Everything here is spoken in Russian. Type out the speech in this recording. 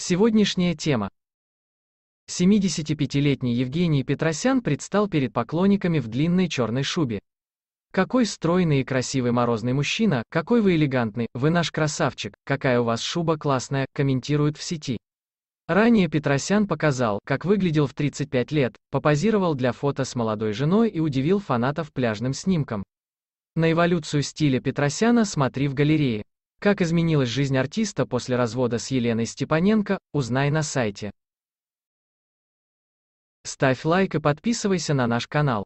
Сегодняшняя тема. 75-летний Евгений Петросян предстал перед поклонниками в длинной черной шубе. Какой стройный и красивый морозный мужчина, какой вы элегантный, вы наш красавчик, какая у вас шуба классная, комментируют в сети. Ранее Петросян показал, как выглядел в 35 лет, попозировал для фото с молодой женой и удивил фанатов пляжным снимком. На эволюцию стиля Петросяна смотри в галерее. Как изменилась жизнь артиста после развода с Еленой Степаненко, узнай на сайте. Ставь лайк и подписывайся на наш канал.